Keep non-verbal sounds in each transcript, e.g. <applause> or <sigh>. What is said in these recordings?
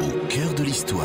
au cœur de l'histoire.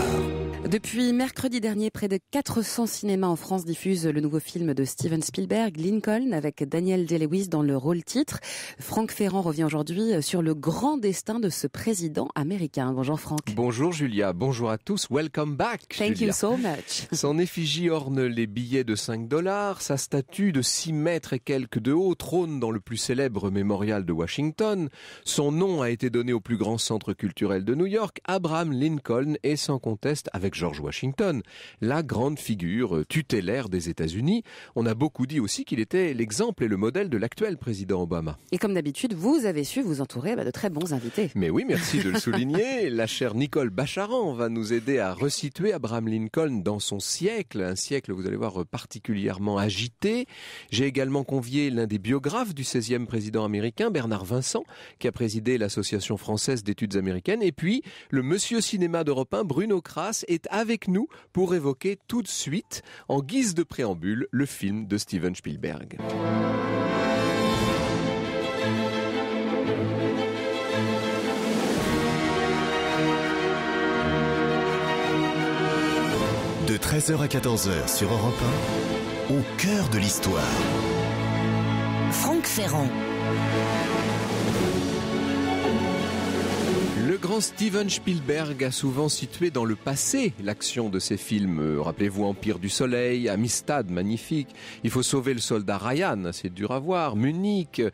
Depuis mercredi dernier, près de 400 cinémas en France diffusent le nouveau film de Steven Spielberg, Lincoln, avec Daniel Day-Lewis dans le rôle titre. Franck Ferrand revient aujourd'hui euh, sur le grand destin de ce président américain. Bonjour Franck. Bonjour Julia, bonjour à tous, welcome back. Thank you so much. <laughs> Son effigie orne les billets de 5 dollars, sa statue de 6 mètres et quelques de haut trône dans le plus célèbre mémorial de Washington. Son nom a été donné au plus grand centre culturel de New York, Abraham Lincoln. Lincoln est sans conteste, avec George Washington, la grande figure euh, tutélaire des États-Unis. On a beaucoup dit aussi qu'il était l'exemple et le modèle de l'actuel président Obama. Et comme d'habitude, vous avez su vous entourer bah, de très bons invités. Mais oui, merci de le <laughs> souligner. la chère Nicole Bacharan va nous aider à resituer Abraham Lincoln dans son siècle, un siècle, vous allez voir, particulièrement agité. J'ai également convié l'un des biographes du 16e président américain, Bernard Vincent, qui a présidé l'Association française d'études américaines, et puis le monsieur cinéma d'Europe 1, Bruno Kras, est avec nous pour évoquer tout de suite, en guise de préambule, le film de Steven Spielberg. De 13h à 14h sur Europe 1, au cœur de l'histoire. Franck Ferrand. grand Steven Spielberg a souvent situé dans le passé l'action de ses films. Euh, rappelez-vous Empire du Soleil, Amistad, magnifique. Il faut sauver le soldat Ryan, c'est dur à voir. Munich, euh,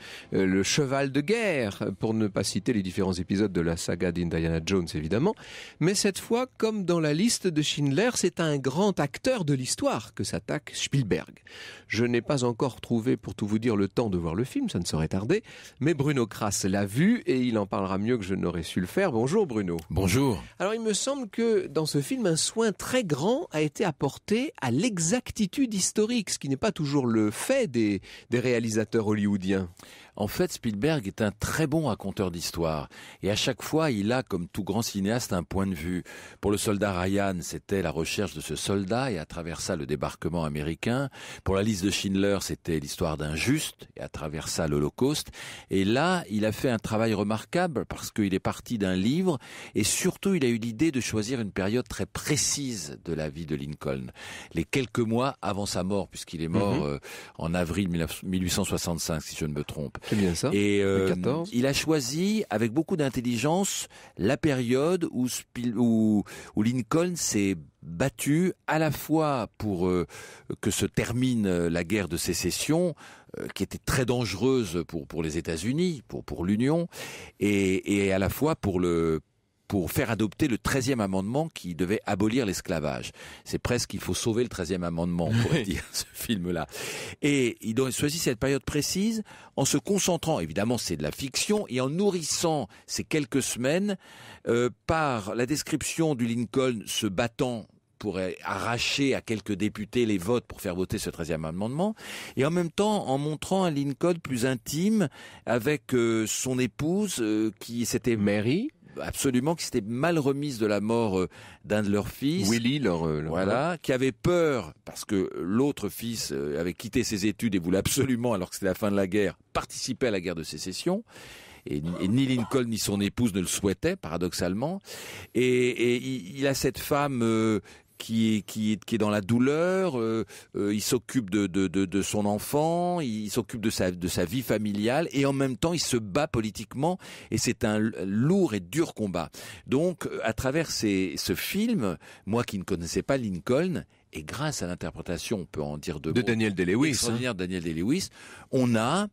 le cheval de guerre, pour ne pas citer les différents épisodes de la saga d'Indiana Jones, évidemment. Mais cette fois, comme dans la liste de Schindler, c'est un grand acteur de l'histoire que s'attaque Spielberg. Je n'ai pas encore trouvé, pour tout vous dire, le temps de voir le film, ça ne saurait tarder, mais Bruno Kras l'a vu et il en parlera mieux que je n'aurais su le faire. Bonjour Bruno. Bonjour. Alors il me semble que dans ce film, un soin très grand a été apporté à l'exactitude historique, ce qui n'est pas toujours le fait des réalisateurs hollywoodiens. En fait, Spielberg est un très bon raconteur d'histoire, et à chaque fois, il a, comme tout grand cinéaste, un point de vue. Pour le soldat Ryan, c'était la recherche de ce soldat, et à travers ça, le débarquement américain. Pour la liste de Schindler, c'était l'histoire d'un juste, et à travers ça, l'Holocauste. Et là, il a fait un travail remarquable, parce qu'il est parti d'un livre, et surtout, il a eu l'idée de choisir une période très précise de la vie de Lincoln. Les quelques mois avant sa mort, puisqu'il est mort mm-hmm. euh, en avril 1865, si je ne me trompe bien Et euh, il a choisi avec beaucoup d'intelligence la période où, Lincoln s'est battu à la fois pour euh, que se termine euh, la guerre de sécession, qui était très dangereuse pour, pour les États-Unis, pour, pour l'Union, et, et à la fois pour le, pour faire adopter le 13e amendement qui devait abolir l'esclavage. C'est presque il faut sauver le 13e amendement, pour dire, ce film-là. Et il choisit choisi cette période précise en se concentrant, évidemment c'est de la fiction, et en nourrissant ces quelques semaines euh, par la description du Lincoln se battant pour arracher à quelques députés les votes pour faire voter ce 13e amendement, et en même temps en montrant un Lincoln plus intime avec euh, son épouse euh, qui s'était... Mary absolument, qui s'était mal remise de la mort euh, d'un de leurs fils. Willy, leur, euh, voilà, qui avait peur parce que l'autre fils euh, avait quitté ses études et voulait absolument, alors que c'était la fin de la guerre, participer à la guerre de sécession. Et, ni Lincoln ni son épouse ne le souhaitaient, paradoxalement. Et, il, a cette femme qui est qui est qui est dans la douleur. Euh, euh, il s'occupe de, de, de, de, son enfant, il s'occupe de sa de sa vie familiale et en même temps il se bat politiquement et c'est un lourd et dur combat. Donc euh, à travers ces, ce film, moi qui ne connaissais pas Lincoln et grâce à l'interprétation, on peut en dire de Daniel Day-Lewis, hein. Daniel Day-Lewis, on a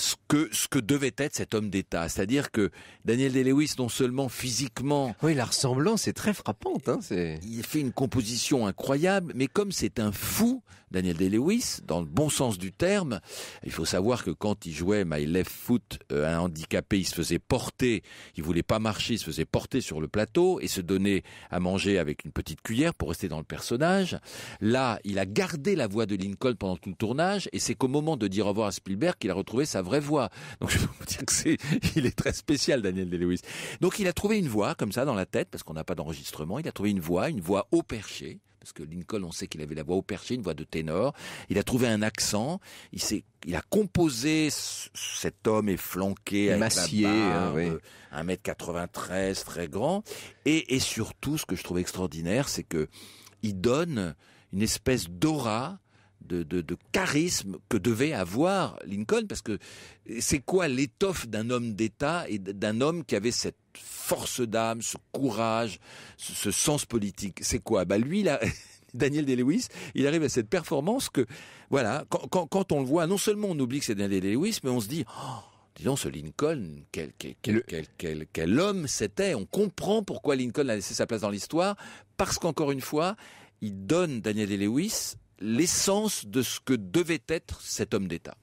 ce que ce que devait être cet homme d'État. C'est-à-dire que Daniel Day-Lewis, non seulement physiquement, oui, la ressemblance est très frappante. Hein, Il fait une composition incroyable, mais comme c'est un fou, Daniel Day-Lewis, dans le bon sens du terme, il faut savoir que quand il jouait My Left Foot, euh, un handicapé, il se faisait porter, il voulait pas marcher, il se faisait porter sur le plateau et se donner à manger avec une petite cuillère pour rester dans le personnage. Là, il a gardé la voix de Lincoln pendant tout le tournage et c'est qu'au moment de dire au revoir à Spielberg qu'il a retrouvé sa voix voix. Donc <laughs> je peux vous dire que c'est, il est très spécial, Daniel Day-Lewis. Donc il a trouvé une voix comme ça dans la tête, parce qu'on n'a pas d'enregistrement. Il a trouvé une voix, une voix au perché, parce que Lincoln, on sait qu'il avait la voix au perché, une voix de ténor. Il a trouvé un accent. Il s'est, il a composé cet homme est flanqué, massier, hein, un 1m93, très grand. Et, et surtout, ce que je trouve extraordinaire, c'est que il donne une espèce d'aura de, charisme que devait avoir Lincoln, parce que c'est quoi l'étoffe d'un homme d'État et d'un homme qui avait cette force d'âme, ce courage, ce, sens politique C'est quoi Bah lui, là, <laughs> Daniel Day-Lewis, il arrive à cette performance que, voilà, quand, on le voit, non seulement on oublie que c'est Daniel Day-Lewis, mais on se dit, oh, disons ce Lincoln, quel, homme c'était. On comprend pourquoi Lincoln a laissé sa place dans l'histoire, parce qu'encore une fois, il donne Daniel Day-Lewis l'essence de ce que devait être cet homme d'État.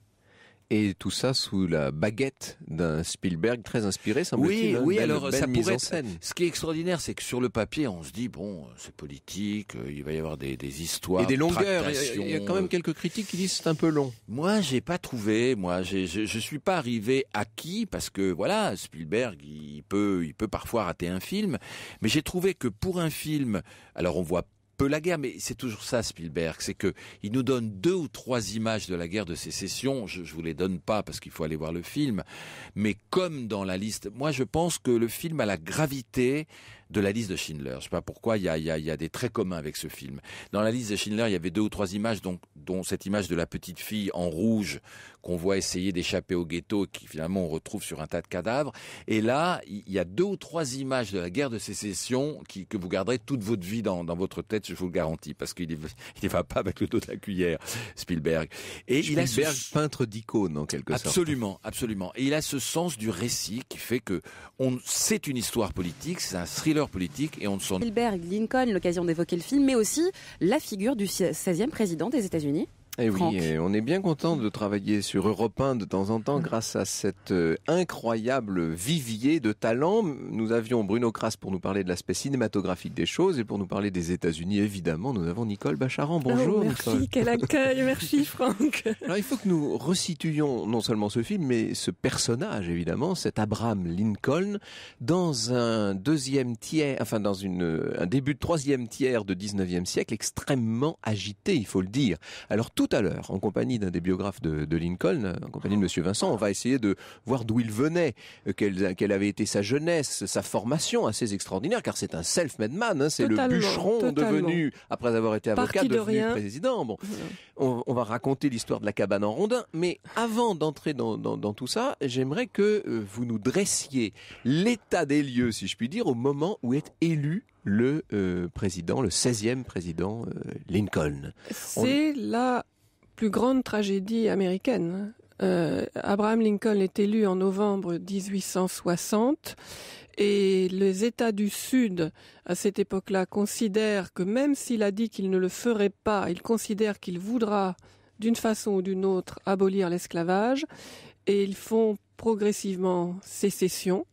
Et tout ça sous la baguette d'un Spielberg très inspiré, semble t Oui, hein, oui. Belle, alors belle mise en scène Ce qui est extraordinaire, c'est que sur le papier, on se dit bon, c'est politique, euh, il va y avoir des, des histoires, et des longueurs. Il y, a quand même euh. quelques critiques qui disent c'est un peu long. Moi, j'ai pas trouvé. Moi, je, ne suis pas arrivé à qui parce que voilà, Spielberg, il peut, il peut parfois rater un film, mais j'ai trouvé que pour un film, alors on voit peu la guerre, mais c'est toujours ça Spielberg, c'est que il nous donne deux ou trois images de la guerre de sécession. Je, je vous les donne pas parce qu'il faut aller voir le film, mais comme dans la liste, moi je pense que le film a la gravité de la liste de Schindler. Je sais pas pourquoi, il y a, des traits communs avec ce film. Dans la liste de Schindler, il y avait deux ou trois images, donc, dont cette image de la petite fille en rouge qu'on voit essayer d'échapper au ghetto, et qui finalement on retrouve sur un tas de cadavres. Et là, il y a deux ou trois images de la guerre de sécession qui, que vous garderez toute votre vie dans, votre tête, je vous le garantis, parce qu'il ne <laughs> va pas avec le dos de la cuillère, Spielberg. Et Spielberg, il a ce... peintre d'icônes en quelque sorte. Absolument, absolument. Et il a ce sens du récit qui fait que on, c'est une histoire politique, c'est un thriller politique et on Lincoln, l'occasion d'évoquer le film, mais aussi la figure du 16e président des États-Unis. Eh et oui, on est bien content de travailler sur Europe 1 de temps en temps grâce à cet euh, incroyable vivier de talents. Nous avions Bruno Crass pour nous parler de l'aspect cinématographique des choses et pour nous parler des États-Unis, évidemment, nous avons Nicole Bacharan. Oh, Bonjour. merci, quel accueil, merci <laughs> Franck. Alors, il faut que nous resituions non seulement ce film, mais ce personnage, évidemment, cet Abraham Lincoln, dans un deuxième tiers, enfin, dans une, un début de troisième tiers de 19e siècle extrêmement agité, il faut le dire. Alors, tout tout à l'heure, en compagnie d'un des biographes de, Lincoln, en compagnie de Monsieur Vincent, on va essayer de voir d'où il venait, euh, quelle, quelle, avait été sa jeunesse, sa formation assez extraordinaire, car c'est un self-made man, hein, c'est le bûcheron devenu, après avoir été avocat, devenu président. Bon, on, va raconter l'histoire de la cabane en rondin, mais avant d'entrer dans, dans, tout ça, j'aimerais que euh, vous nous dressiez l'état des lieux, si je puis dire, au moment où est élu le euh, président, le 16e président Lincoln. C'est là la plus grande tragédie américaine. Euh, Abraham Lincoln est élu en novembre 1860 et les États du Sud, à cette époque-là, considèrent que même s'il a dit qu'il ne le ferait pas, il considère qu'il voudra, d'une façon ou d'une autre, abolir l'esclavage et ils font progressivement sécession.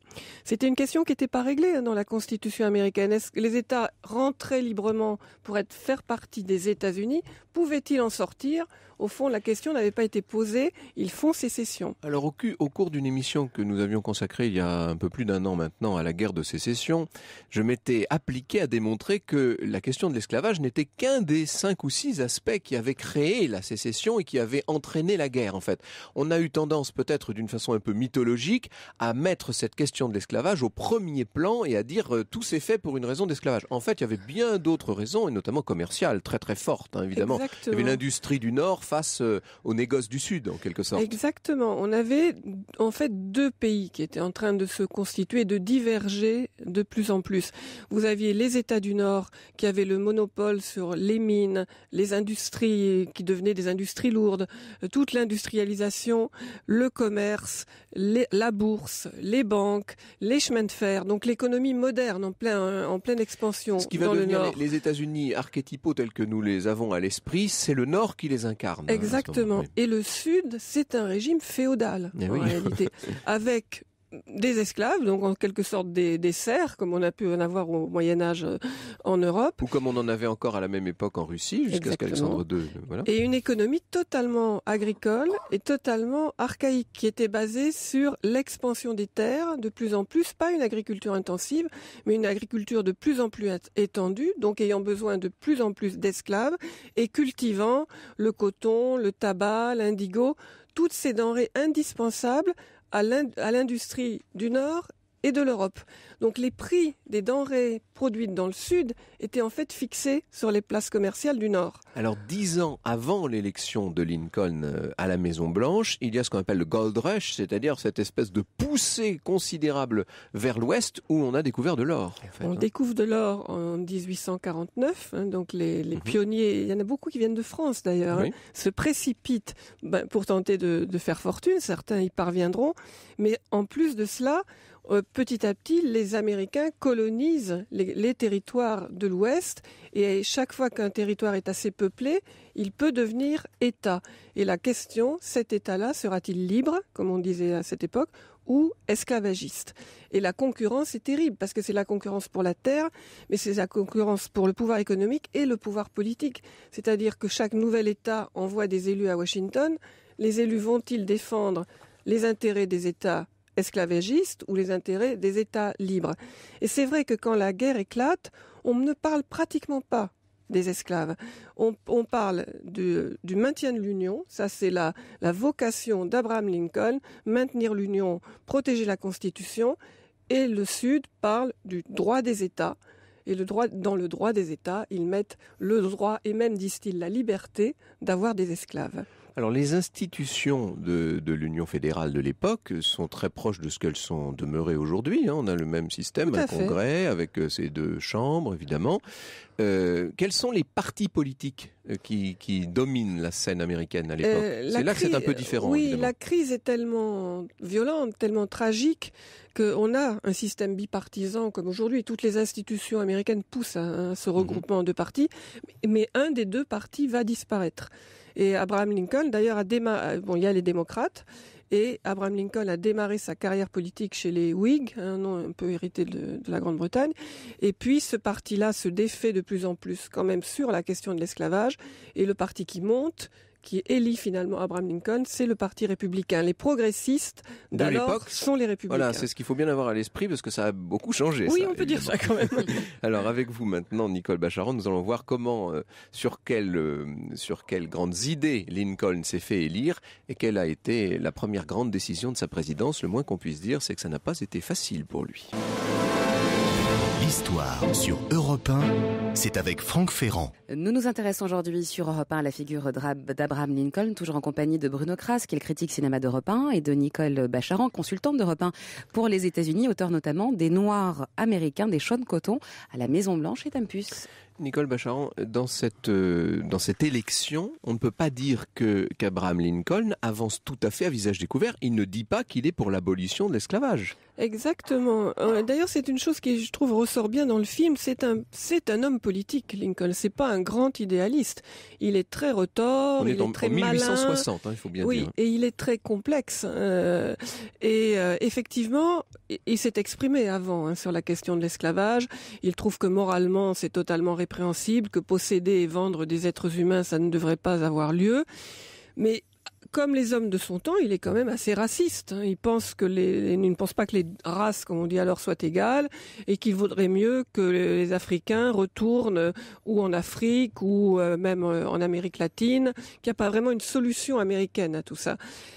C'était une question qui n'était pas réglée hein, dans la Constitution américaine. Est-ce que les États rentraient librement pour être, faire partie des États-Unis Pouvaient-ils en sortir Au fond, la question n'avait pas été posée. Ils font sécession. Alors, au, au cours d'une émission que nous avions consacrée il y a un peu plus d'un an maintenant à la guerre de sécession, je m'étais appliqué à démontrer que la question de l'esclavage n'était qu'un des cinq ou six aspects qui avaient créé la sécession et qui avaient entraîné la guerre, en fait. On a eu tendance, peut-être d'une façon un peu mythologique, à mettre cette question de l'esclavage au premier plan et à dire euh, tout s'est fait pour une raison d'esclavage. En fait, il y avait bien d'autres raisons, et notamment commerciales, très très fortes, hein, évidemment. Il y avait l'industrie du Nord face euh, aux négoces du Sud, en quelque sorte. Exactement. On avait en fait deux pays qui étaient en train de se constituer, de diverger de plus en plus. Vous aviez les États du Nord qui avaient le monopole sur les mines, les industries qui devenaient des industries lourdes, toute l'industrialisation, le commerce, la bourse, les banques, les chemins de fer, donc l'économie moderne en, pleine expansion. Ce qui va devenir les États-Unis archétypaux tels que nous les avons à l'esprit, c'est le Nord qui les incarne. Exactement. Et le Sud, c'est un régime féodal eh en réalité, <laughs> avec des esclaves, donc en quelque sorte des, des comme on a pu en avoir au Moyen Âge euh, en Europe. Ou comme on en avait encore à la même époque en Russie, jusqu'à ce qu'Alexandre euh, II. Et une économie totalement agricole et totalement archaïque, qui était basée sur l'expansion des terres de plus en plus, pas une agriculture intensive, mais une agriculture de plus en plus étendue, donc ayant besoin de plus en plus d'esclaves et cultivant le coton, le tabac, l'indigo, toutes ces denrées indispensables à l'industrie du Nord et de l'Europe. Donc les prix des denrées produites dans le Sud étaient en fait fixés sur les places commerciales du Nord. Alors dix ans avant l'élection de Lincoln euh, à la Maison Blanche, il y a ce qu'on appelle le Gold Rush, c'est-à-dire cette espèce de poussée considérable vers l'Ouest où on a découvert de l'or. on hein. découvre de l'or en 1849, hein, donc les, mhm. pionniers, il y en a beaucoup qui viennent de France d'ailleurs, hein, se précipitent ben, pour tenter de, de faire fortune, certains y parviendront, mais en plus de cela, euh, petit à petit, les Américains colonisent les, les territoires de l'Ouest et chaque fois qu'un territoire est assez peuplé, il peut devenir État. Et la question, cet État-là sera-t-il libre, comme on disait à cette époque, ou esclavagiste. Et la concurrence est terrible parce que c'est la concurrence pour la terre, mais c'est la concurrence pour le pouvoir économique et le pouvoir politique. C'est-à-dire que chaque nouvel État envoie des élus à Washington. Les élus vont-ils défendre les intérêts des États esclavagistes ou les intérêts des États libres. Et c'est vrai que quand la guerre éclate, on ne parle pratiquement pas des esclaves. On, parle du, maintien de l'Union, ça c'est la, la vocation d'Abraham Lincoln, maintenir l'Union, protéger la Constitution, et le Sud parle du droit des États. Et le droit, dans le droit des États, ils mettent le droit et même, disent-ils, la liberté d'avoir des esclaves. Alors les institutions de, l'Union fédérale de l'époque sont très proches de ce qu'elles sont demeurées aujourd'hui. Hein. On a le même système, un congrès avec euh, ces deux chambres, évidemment. Euh, quels sont les partis politiques euh, qui, dominent la scène américaine à l'époque C'est là que c'est un peu différent. Oui, la crise est tellement violente, tellement tragique, qu'on a un système bipartisan comme aujourd'hui. Toutes les institutions américaines poussent à, ce mhm. regroupement de partis, mais un des deux partis va disparaître. Et Abraham Lincoln, d'ailleurs, a démarré. Euh, bon, il y a les démocrates. Et Abraham Lincoln a démarré sa carrière politique chez les Whigs, un nom un peu hérité de, de la Grande-Bretagne. Et puis ce parti-là se défait de plus en plus quand même sur la question de l'esclavage. Et le parti qui monte, qui élit finalement Abraham Lincoln, c'est le Parti républicain. Les progressistes d'alors, sont les républicains. Voilà, c'est ce qu'il faut bien avoir à l'esprit parce que ça a beaucoup changé. Oui, on peut dire ça quand même. <laughs> Alors avec vous maintenant, Nicole Bacharon, nous allons voir comment, euh, sur, quelle, euh, sur quelles grandes idées Lincoln s'est fait élire et quelle a été la première grande décision de sa présidence. Le moins qu'on puisse dire, c'est que ça n'a pas été facile pour lui. Histoire sur Europe 1, c'est avec Franck Ferrand. Nous nous intéressons aujourd'hui sur Europe 1 à la figure d'Abraham Lincoln, toujours en compagnie de Bruno Kras, qui est le critique cinéma d'Europe 1, et de Nicole Bacharan, consultante d'Europe 1 pour les États-Unis, auteur notamment des Noirs américains, des Sean Coton, à la Maison Blanche et Tampus. Nicole Bacharan, dans cette, euh, dans cette élection, on ne peut pas dire que qu'Abraham Lincoln avance tout à fait à visage découvert. Il ne dit pas qu'il est pour l'abolition de l'esclavage. Exactement. Euh, d'ailleurs, c'est une chose qui, je trouve, ressort bien dans le film. C'est un, c'est un homme politique, Lincoln. C'est pas un grand idéaliste. Il est très retors, très 1860, hein, il faut bien oui, et il est très complexe. Euh, et effectivement, il, s'est exprimé avant hein, sur la question de l'esclavage. Il trouve que moralement, c'est totalement que posséder et vendre des êtres humains, ça ne devrait pas avoir lieu. Mais comme les hommes de son temps, il est quand même assez raciste. Hein. Il pense que les, ne pense pas que les races, comme on dit alors, soient égales et qu'il vaudrait mieux que les Africains retournent euh, ou en Afrique ou euh, même euh, en Amérique latine, qu'il n'y a pas vraiment une solution américaine à tout ça.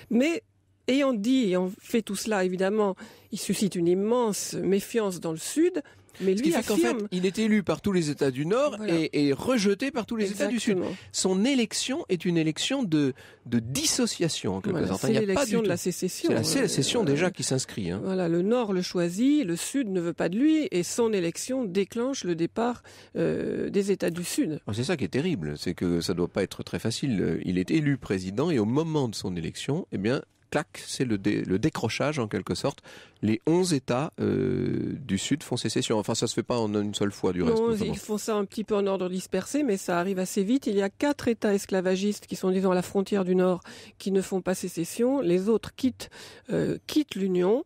Mais ayant dit, et en fait tout cela, évidemment, il suscite une immense méfiance dans le Sud mais Ce qui fait fait, il est élu par tous les États du Nord et, rejeté par tous les États du Sud. Son élection est une élection de, dissociation, C'est l'élection de la sécession. C'est la, euh, sécession euh, déjà qui s'inscrit. Hein. Voilà, le Nord le choisit, le Sud ne veut pas de lui et son élection déclenche le départ euh, des États du Sud. Ah, c'est ça qui est terrible, c'est que ça ne doit pas être très facile. Il est élu président et au moment de son élection, eh bien, clac, c'est le, décrochage en quelque sorte. Les 11 États euh, du Sud font sécession. Enfin, ça se fait pas en une seule fois du reste. Ils font ça un petit peu en ordre dispersé, mais ça arrive assez vite. Il y a quatre États esclavagistes qui sont, disons, à la frontière du Nord, qui ne font pas sécession. Les autres quittent, euh, l'Union.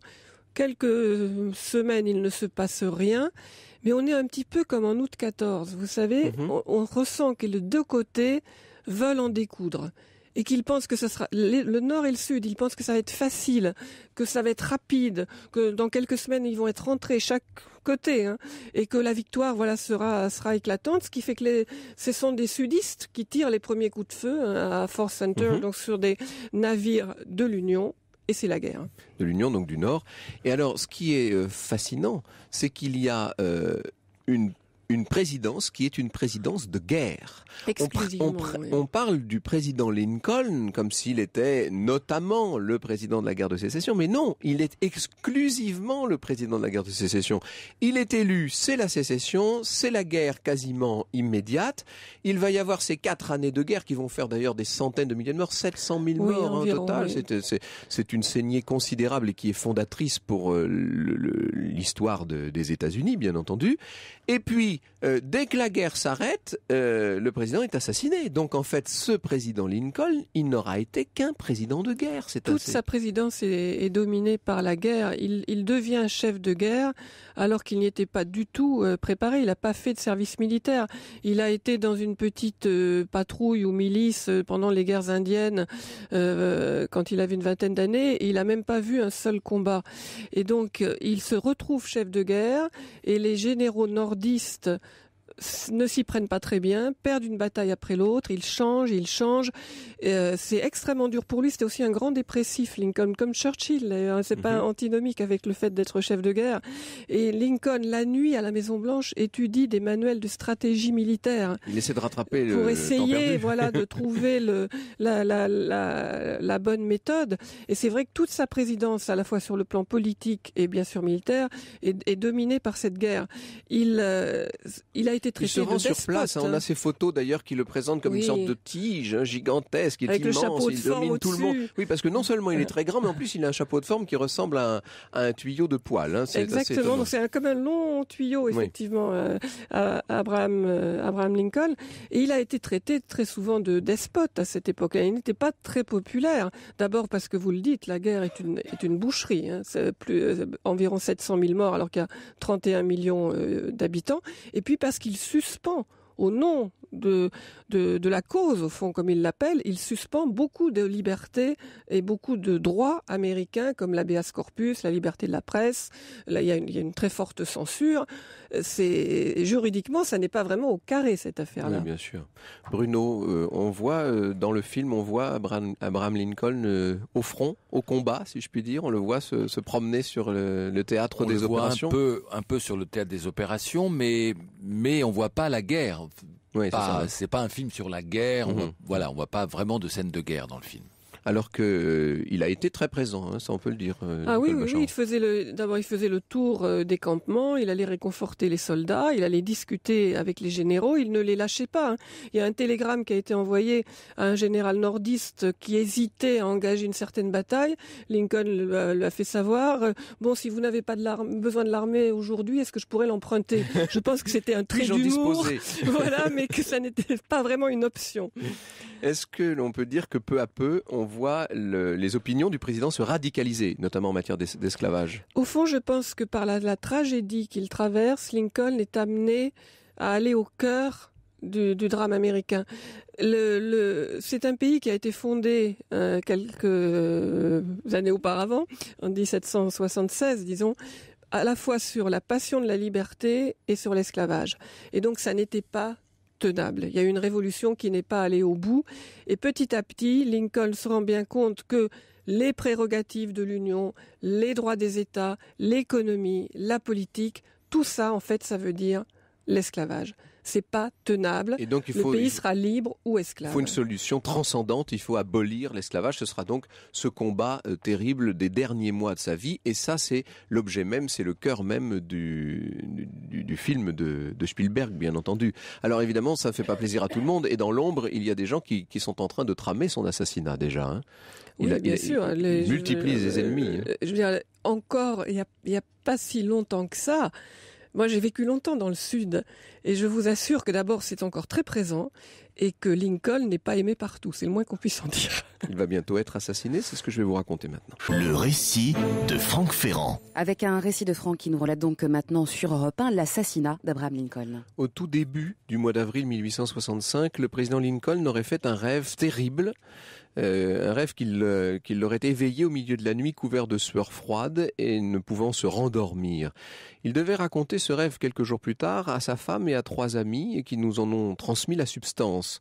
Quelques semaines, il ne se passe rien. Mais on est un petit peu comme en août 14. Vous savez, mhm. on, ressent que les deux côtés veulent en découdre et qu'ils pensent que ce sera le nord et le sud, ils pensent que ça va être facile, que ça va être rapide, que dans quelques semaines ils vont être rentrés chaque côté hein, et que la victoire voilà sera sera éclatante, ce qui fait que les, ce sont des sudistes qui tirent les premiers coups de feu hein, à Force Center mhm. donc sur des navires de l'Union et c'est la guerre. De l'Union donc du nord. Et alors ce qui est euh, fascinant, c'est qu'il y a euh, une une présidence qui est une présidence de guerre. on, parle du président Lincoln comme s'il était notamment le président de la guerre de sécession, mais non, il est exclusivement le président de la guerre de sécession. Il est élu, c'est la sécession, c'est la guerre quasiment immédiate. Il va y avoir ces quatre années de guerre qui vont faire d'ailleurs des centaines de milliers de morts, 700 000 morts hein, en total. C'est une saignée considérable et qui est fondatrice pour euh, l'histoire des États-Unis, bien entendu. Et puis, euh, dès que la guerre s'arrête, euh, le président est assassiné. Donc, en fait, ce président Lincoln, il n'aura été qu'un président de guerre. C'est Toute sa présidence est, dominée par la guerre. Il, devient chef de guerre alors qu'il n'y était pas du tout euh, préparé. Il n'a pas fait de service militaire. Il a été dans une petite patrouille ou milice pendant les guerres indiennes quand il avait une vingtaine d'années. Il n'a même pas vu un seul combat. Et donc, il se retrouve chef de guerre et les généraux nordistes Leute ne s'y prennent pas très bien, perdent une bataille après l'autre, Il change, ils change. Euh, c'est extrêmement dur pour lui. C'était aussi un grand dépressif, Lincoln, comme Churchill. Hein, c'est pas mhm. antinomique avec le fait d'être chef de guerre. Et Lincoln, la nuit à la Maison Blanche, étudie des manuels de stratégie militaire. Il essaie de rattraper pour essayer, <laughs> voilà, de trouver le, la, bonne méthode. Et c'est vrai que toute sa présidence, à la fois sur le plan politique et bien sûr militaire, est, est dominée par cette guerre. Il, euh, il a été il se rend sur place. Hein. On hein. a ces photos d'ailleurs qui le présentent comme une sorte de tige hein, gigantesque, il Avec immense, le chapeau de il forme domine tout le monde. Oui, parce que non seulement il est très grand, mais en plus il a un chapeau de forme qui ressemble à un, tuyau de poil. Exactement. Donc c'est comme un long tuyau effectivement euh, Abraham, euh, Abraham Lincoln. Et il a été traité très souvent de despote à cette époque Il n'était pas très populaire. D'abord parce que vous le dites, la guerre est une est une boucherie. C'est plus euh, environ 700 000 morts alors qu'il y a 31 millions d'habitants. Et puis parce qu'il il suspend au nom de de, la cause, au fond, comme il l'appelle, il suspend beaucoup de libertés et beaucoup de droits américains, comme l'habeas corpus, la liberté de la presse. Là, il y a une, très forte censure. C'est juridiquement, ça n'est pas vraiment au carré cette affaire-là. bien sûr. Bruno, euh, on voit euh, dans le film, on voit Abraham, Lincoln euh, au front, au combat, si je puis dire. On le voit se, promener sur le, théâtre des opérations. un peu, un peu sur le théâtre des opérations, mais mais on voit pas la guerre c'est pas un film sur la guerre. Mmh. voilà, on voit pas vraiment de scène de guerre dans le film alors que euh, il a été très présent, hein, ça on peut le dire. Euh, ah oui, oui, il faisait d'abord il faisait le tour euh, des campements, il allait réconforter les soldats, il allait discuter avec les généraux, il ne les lâchait pas. Hein. Il y a un télégramme qui a été envoyé à un général nordiste qui hésitait à engager une certaine bataille. Lincoln l'a fait savoir. bon, si vous n'avez pas de besoin de l'armée aujourd'hui, est-ce que je pourrais l'emprunter Je pense que c'était un trait d'humour, <laughs> voilà, mais que ça n'était pas vraiment une option. Est-ce que l'on peut dire que peu à peu on voit les opinions du président se radicaliser, notamment en matière d'esclavage Au fond, je pense que par la, tragédie qu'il traverse, Lincoln est amené à aller au cœur du, drame américain. c'est un pays qui a été fondé euh, quelques années auparavant, en 1776, disons, à la fois sur la passion de la liberté et sur l'esclavage. Et donc ça n'était pas il y a une révolution qui n'est pas allée au bout. Et petit à petit, Lincoln se rend bien compte que les prérogatives de l'Union, les droits des États, l'économie, la politique, tout ça, en fait, ça veut dire l'esclavage. C'est pas tenable. Et donc, il faut, le pays sera libre ou esclave. Il faut une solution transcendante. Il faut abolir l'esclavage. Ce sera donc ce combat euh, terrible des derniers mois de sa vie. Et ça, c'est l'objet même, c'est le cœur même du, du, film de, Spielberg, bien entendu. Alors évidemment, ça ne fait pas plaisir à tout le monde. Et dans l'ombre, il y a des gens qui, sont en train de tramer son assassinat déjà. Hein. Il, bien sûr. les, multiplie les euh, ennemis. Hein. Euh, je veux dire, encore, il n'y a, a, pas si longtemps que ça. Moi, j'ai vécu longtemps dans le sud et je vous assure que d'abord, c'est encore très présent et que Lincoln n'est pas aimé partout. C'est le moins qu'on puisse en dire. <laughs> Il va bientôt être assassiné, c'est ce que je vais vous raconter maintenant. Le récit de Franck Ferrand. Avec un récit de Franck qui nous relate donc maintenant sur Europe 1 l'assassinat d'Abraham Lincoln. Au tout début du mois d'avril 1865, le président Lincoln aurait fait un rêve terrible. Euh, un rêve qu'il euh, l'aurait éveillé au milieu de la nuit couvert de sueur froide et ne pouvant se rendormir. Il devait raconter ce rêve quelques jours plus tard à sa femme à trois amis et qui nous en ont transmis la substance.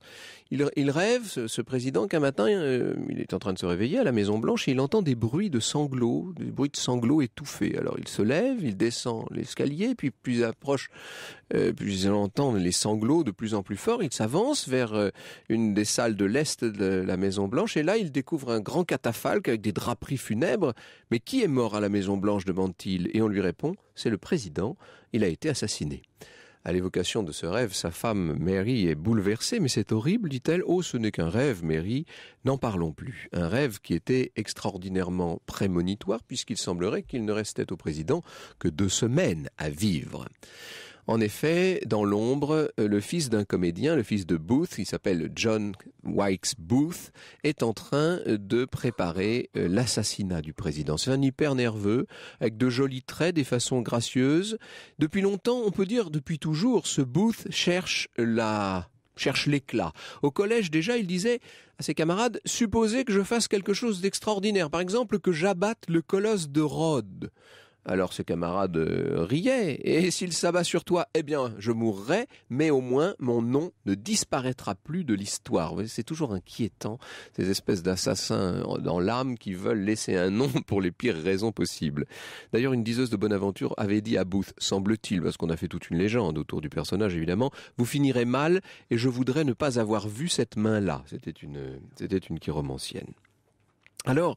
Il, rêve, ce, président, qu'un matin, euh, il est en train de se réveiller à la Maison Blanche et il entend des bruits de sanglots, des bruits de sanglots étouffés. Alors il se lève, il descend l'escalier, puis plus il approche, euh, plus il entend les sanglots de plus en plus forts. Il s'avance vers euh, une des salles de l'est de la Maison Blanche et là il découvre un grand catafalque avec des draperies funèbres. Mais qui est mort à la Maison Blanche demande-t-il et on lui répond c'est le président. Il a été assassiné. À l'évocation de ce rêve, sa femme Mary est bouleversée, mais c'est horrible, dit-elle. Oh, ce n'est qu'un rêve, Mary, n'en parlons plus. Un rêve qui était extraordinairement prémonitoire, puisqu'il semblerait qu'il ne restait au président que deux semaines à vivre. En effet, dans l'ombre, euh, le fils d'un comédien, le fils de Booth, il s'appelle John Wykes Booth, est en train euh, de préparer euh, l'assassinat du président. C'est un hyper nerveux, avec de jolis traits, des façons gracieuses. Depuis longtemps, on peut dire depuis toujours, ce Booth cherche la cherche l'éclat. Au collège déjà, il disait à ses camarades, supposez que je fasse quelque chose d'extraordinaire, par exemple que j'abatte le colosse de Rhodes. Alors ce camarade euh, riait, et s'il s'abat sur toi, eh bien, je mourrai, mais au moins mon nom ne disparaîtra plus de l'histoire. C'est toujours inquiétant, ces espèces d'assassins euh, dans l'âme qui veulent laisser un nom <laughs> pour les pires raisons possibles. D'ailleurs, une diseuse de Bonaventure avait dit à Booth, semble-t-il, parce qu'on a fait toute une légende autour du personnage évidemment, vous finirez mal, et je voudrais ne pas avoir vu cette main-là. C'était une, euh, c'était une chiromancienne. Alors,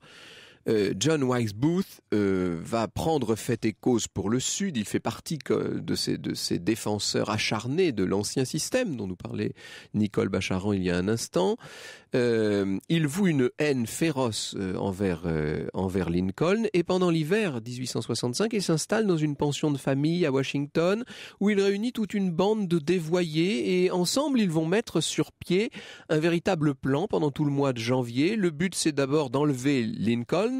euh, John Wise Booth euh, va prendre fait et cause pour le Sud. Il fait partie de ces, de ces défenseurs acharnés de l'ancien système dont nous parlait Nicole Bacharan il y a un instant. Euh, il voue une haine féroce envers, envers Lincoln et pendant l'hiver 1865, il s'installe dans une pension de famille à Washington où il réunit toute une bande de dévoyés et ensemble ils vont mettre sur pied un véritable plan pendant tout le mois de janvier. Le but c'est d'abord d'enlever Lincoln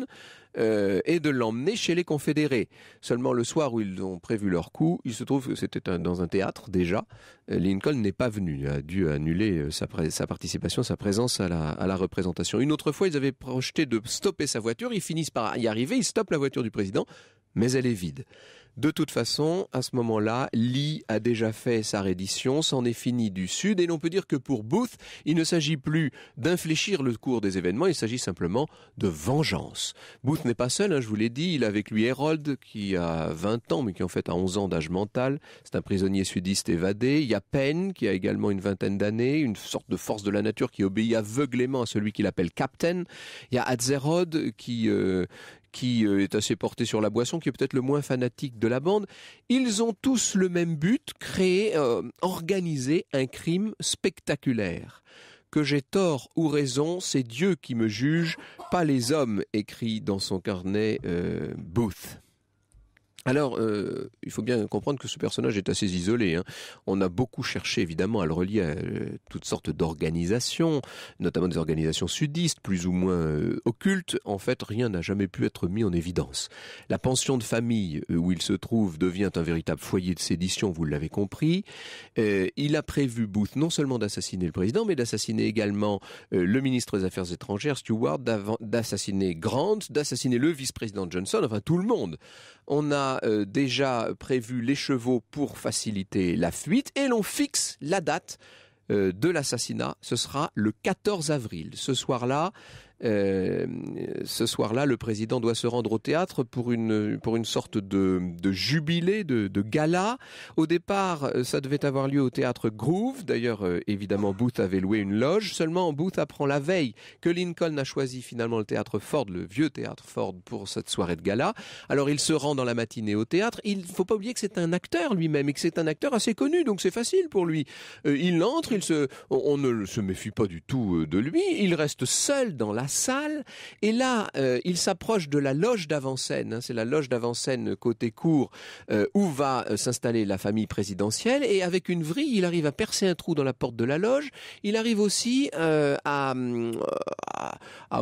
euh, et de l'emmener chez les confédérés. Seulement le soir où ils ont prévu leur coup, il se trouve que c'était dans un théâtre déjà. Euh, Lincoln n'est pas venu, a dû annuler euh, sa, participation, sa présence à la, à la, représentation. Une autre fois, ils avaient projeté de stopper sa voiture, ils finissent par y arriver, ils stoppent la voiture du président, mais elle est vide. De toute façon, à ce moment-là, Lee a déjà fait sa reddition, s'en est fini du Sud, et l'on peut dire que pour Booth, il ne s'agit plus d'infléchir le cours des événements, il s'agit simplement de vengeance. Booth n'est pas seul, hein, je vous l'ai dit, il a avec lui Herold, qui a 20 ans, mais qui en fait a 11 ans d'âge mental, c'est un prisonnier sudiste évadé, il y a Penn, qui a également une vingtaine d'années, une sorte de force de la nature qui obéit aveuglément à celui qu'il appelle Captain, il y a Adzerod, qui, euh, qui euh, est assez porté sur la boisson, qui est peut-être le moins fanatique de la bande. Ils ont tous le même but, créer, euh, organiser un crime spectaculaire. Que j'ai tort ou raison, c'est Dieu qui me juge, pas les hommes, écrit dans son carnet euh, Booth. Alors, euh, il faut bien comprendre que ce personnage est assez isolé. Hein. On a beaucoup cherché, évidemment, à le relier à euh, toutes sortes d'organisations, notamment des organisations sudistes, plus ou moins euh, occultes. En fait, rien n'a jamais pu être mis en évidence. La pension de famille où il se trouve devient un véritable foyer de sédition, vous l'avez compris. il a prévu Booth non seulement d'assassiner le président, mais d'assassiner également le ministre des Affaires étrangères, Stewart, d'assassiner Grant, d'assassiner le vice-président Johnson, enfin tout le monde. On a euh, déjà prévu les chevaux pour faciliter la fuite et l'on fixe la date euh, de l'assassinat. Ce sera le 14 avril. Ce soir-là, euh, ce soir-là, le président doit se rendre au théâtre pour une, pour une sorte de, jubilé, de, gala. Au départ, euh, ça devait avoir lieu au théâtre Groove. D'ailleurs, euh, évidemment, Booth avait loué une loge. Seulement, Booth apprend la veille que Lincoln a choisi finalement le théâtre Ford, le vieux théâtre Ford, pour cette soirée de gala. Alors, il se rend dans la matinée au théâtre. Il ne faut pas oublier que c'est un acteur lui-même et que c'est un acteur assez connu, donc c'est facile pour lui. il entre, il se, on, on ne se méfie pas du tout de lui. Il reste seul dans la salle. Et là, euh, il s'approche de la loge d'avant-scène. Hein, c'est la loge d'avant-scène côté court euh, où va euh, s'installer la famille présidentielle. Et avec une vrille, il arrive à percer un trou dans la porte de la loge. Il arrive aussi à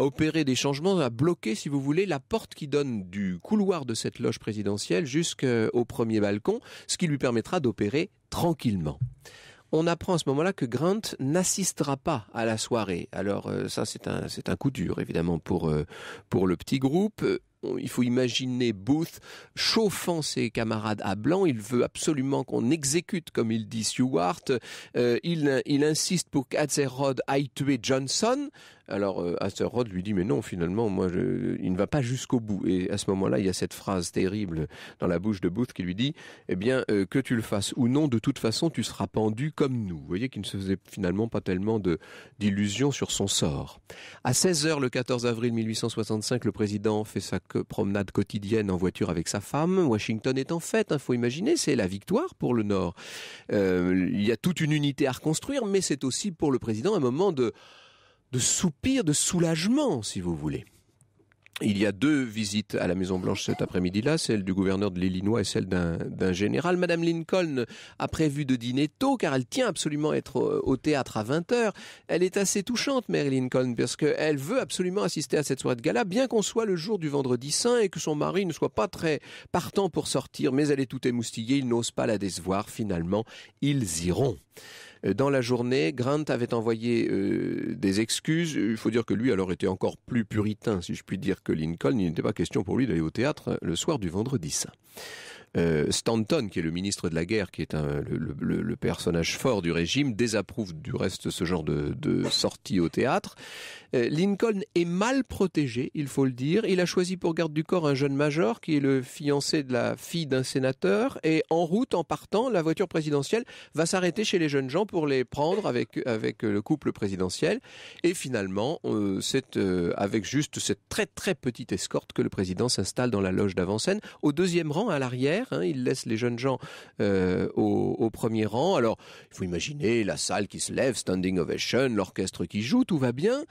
opérer des changements, à bloquer, si vous voulez, la porte qui donne du couloir de cette loge présidentielle jusqu'au premier balcon, ce qui lui permettra d'opérer tranquillement. On apprend à ce moment-là que Grant n'assistera pas à la soirée. Alors euh, ça c'est un c'est un coup dur évidemment pour euh, pour le petit groupe euh, il faut imaginer Booth chauffant ses camarades à blanc. Il veut absolument qu'on exécute, comme il dit Stewart. il, il insiste pour qu'Atherod aille tuer Johnson. Alors euh, Astor Roth lui dit mais non finalement moi il ne va pas jusqu'au bout et à ce moment-là il y a cette phrase terrible dans la bouche de Booth qui lui dit eh bien euh, que tu le fasses ou non de toute façon tu seras pendu comme nous. Vous voyez qu'il ne se faisait finalement pas tellement d'illusions sur son sort. À 16 h le 14 avril 1865 le président fait sa promenade quotidienne en voiture avec sa femme. Washington est en fête. Il hein, faut imaginer c'est la victoire pour le Nord. Euh, il y a toute une unité à reconstruire mais c'est aussi pour le président un moment de de soupir, de soulagement, si vous voulez. Il y a deux visites à la Maison Blanche cet après-midi-là, celle du gouverneur de l'Illinois et celle d'un général. Madame Lincoln a prévu de dîner tôt car elle tient absolument à être au, théâtre à 20h. Elle est assez touchante, Mary Lincoln, parce qu'elle veut absolument assister à cette soirée de gala, bien qu'on soit le jour du vendredi saint et que son mari ne soit pas très partant pour sortir, mais elle est tout émoustillée, il n'ose pas la décevoir. Finalement, ils iront. Euh, dans la journée, Grant avait envoyé euh, des excuses. Il faut dire que lui, alors, était encore plus puritain, si je puis dire, que Lincoln. Il n'était pas question pour lui d'aller au théâtre euh, le soir du vendredi euh, Stanton, qui est le ministre de la guerre, qui est le, personnage fort du régime, désapprouve du reste ce genre de, de sortie au théâtre. Euh, Lincoln est mal protégé, il faut le dire. Il a choisi pour garde du corps un jeune major qui est le fiancé de la fille d'un sénateur. Et en route, en partant, la voiture présidentielle va s'arrêter chez les jeunes gens pour les prendre avec, avec le couple présidentiel. Et finalement, euh, c'est avec juste cette très très petite escorte que le président s'installe dans la loge d'avant-scène, au deuxième rang à l'arrière Hein, il laisse les jeunes gens euh, au, premier rang. Alors, il faut imaginer la salle qui se lève, standing ovation, l'orchestre qui joue, tout va bien.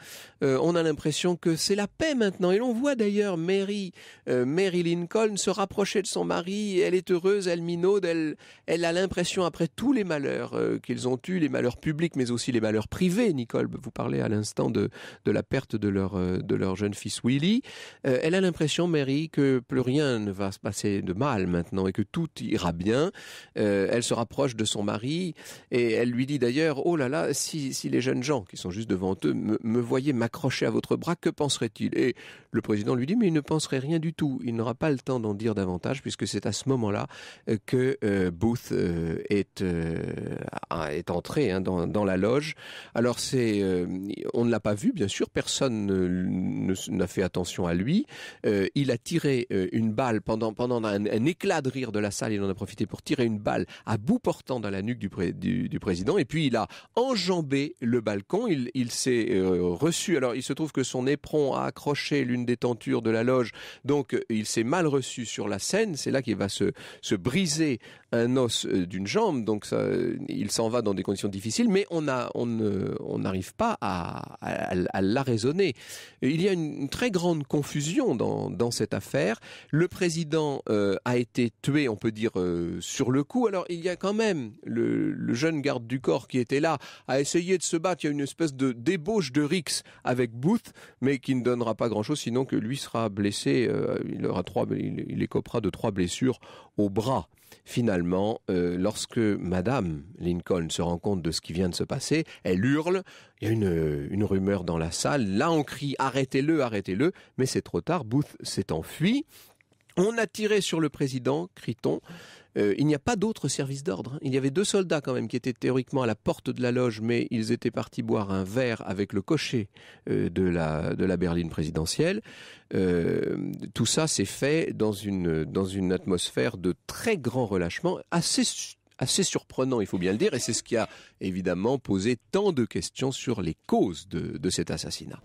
Euh, on a l'impression que c'est la paix maintenant. Et l'on voit d'ailleurs Mary, euh, Mary Lincoln se rapprocher de son mari. Elle est heureuse, elle minaude, elle, a l'impression, après tous les malheurs qu'ils ont eus, les malheurs publics, mais aussi les malheurs privés. Nicole, vous parlez à l'instant de, la perte de leur, de leur jeune fils Willy. elle a l'impression, Mary, que plus rien ne va se passer de mal maintenant et que tout ira bien. Euh, elle se rapproche de son mari et elle lui dit d'ailleurs, oh là là, si, si les jeunes gens qui sont juste devant eux me, voyaient m'accrocher à votre bras, que penserait-il Et le président lui dit, mais il ne penserait rien du tout. Il n'aura pas le temps d'en dire davantage puisque c'est à ce moment-là euh, que euh, Booth est, est entré hein, dans, la loge. Alors c'est, on ne l'a pas vu, bien sûr, personne n'a fait attention à lui. il a tiré une balle pendant, pendant un, un éclat de rire de la salle, il en a profité pour tirer une balle à bout portant dans la nuque du, du, président. Et puis il a enjambé le balcon. Il, il s'est euh, reçu. Alors il se trouve que son éperon a accroché l'une des tentures de la loge. Donc euh, il s'est mal reçu sur la scène. C'est là qu'il va se, se briser un os euh, d'une jambe. Donc il s'en va dans des conditions difficiles. Mais on a, on n'arrive pas à, la raisonner. Il y a une, très grande confusion dans, cette affaire. Le président a été tué, on peut dire, euh, sur le coup. Alors il y a quand même le, jeune garde du corps qui était là à essayer de se battre. Il y a une espèce de débauche de Rix avec Booth, mais qui ne donnera pas grand-chose, sinon que lui sera blessé. Euh, il aura trois, il, écopera de trois blessures au bras. Finalement, euh, lorsque Madame Lincoln se rend compte de ce qui vient de se passer, elle hurle. Il y a une, une rumeur dans la salle. Là, on crie arrêtez-le, arrêtez-le. Mais c'est trop tard. Booth s'est enfui. On a tiré sur le président, crie-t-on. Euh, il n'y a pas d'autres services d'ordre. Hein. Il y avait deux soldats quand même qui étaient théoriquement à la porte de la loge, mais ils étaient partis boire un verre avec le cocher euh, de, la, de la berline présidentielle. Euh, tout ça s'est fait dans une, dans une atmosphère de très grand relâchement, assez assez surprenant, il faut bien le dire, et c'est ce qui a évidemment posé tant de questions sur les causes de cet assassinat.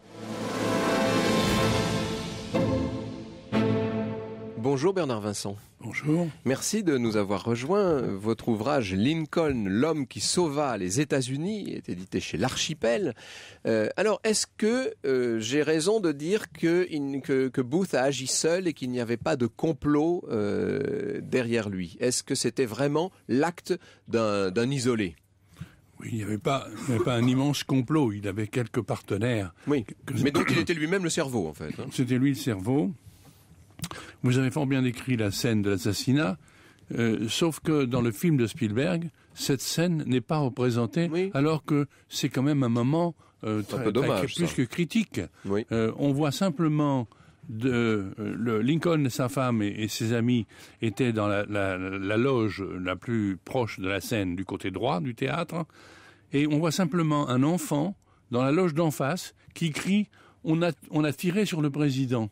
Bonjour Bernard Vincent. Bonjour. Merci de nous avoir rejoints. Votre ouvrage Lincoln, l'homme qui sauva les États-Unis, est édité chez l'Archipel. Euh, alors, est-ce que euh, j'ai raison de dire que, que, Booth a agi seul et qu'il n'y avait pas de complot euh, derrière lui Est-ce que c'était vraiment l'acte d'un isolé oui, il n'y avait, pas, un immense complot. Il avait quelques partenaires. Oui. Mais donc il était lui-même le cerveau, en fait. Hein? C'était lui le cerveau. Vous avez fort bien décrit la scène de l'assassinat, euh, sauf que dans le film de Spielberg, cette scène n'est pas représentée, alors que c'est quand même un moment euh, très, plus que critique. Euh, on voit simplement de le Lincoln, sa femme et, ses amis étaient dans la, la, loge la plus proche de la scène du côté droit du théâtre, et on voit simplement un enfant dans la loge d'en face qui crie on a, on a tiré sur le président.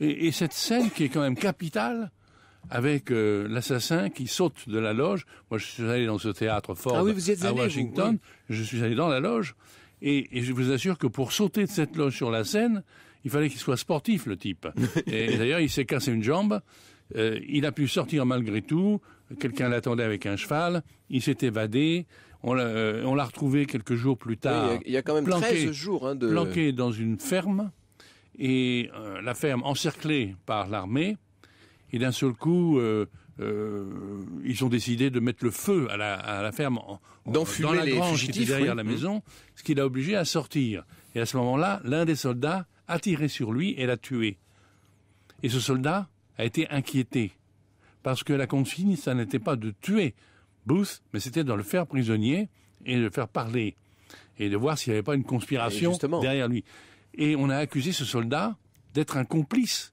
Et, cette scène qui est quand même capitale, avec euh, l'assassin qui saute de la loge. Moi, je suis allé dans ce théâtre fort ah à Washington. Je suis allé dans la loge. Et, je vous assure que pour sauter de cette loge sur la scène, il fallait qu'il soit sportif, le type. <laughs> et, d'ailleurs, il s'est cassé une jambe. Euh, il a pu sortir malgré tout. Quelqu'un l'attendait avec un cheval. Il s'est évadé. On l'a, euh, retrouvé quelques jours plus tard. il y, a quand même 13 jours hein, de... planqué dans une ferme et euh, la ferme encerclée par l'armée. Et d'un seul coup, euh, euh, ils ont décidé de mettre le feu à la, ferme, en, dans la les grange qui était derrière la mmh. maison, ce qui l'a obligé à sortir. Et à ce moment-là, l'un des soldats a tiré sur lui et l'a tué. Et ce soldat a été inquiété, parce que la consigne, ça n'était pas de tuer Booth, mais c'était de le faire prisonnier et de le faire parler, et de voir s'il n'y avait pas une conspiration derrière lui. Et on a accusé ce soldat d'être un complice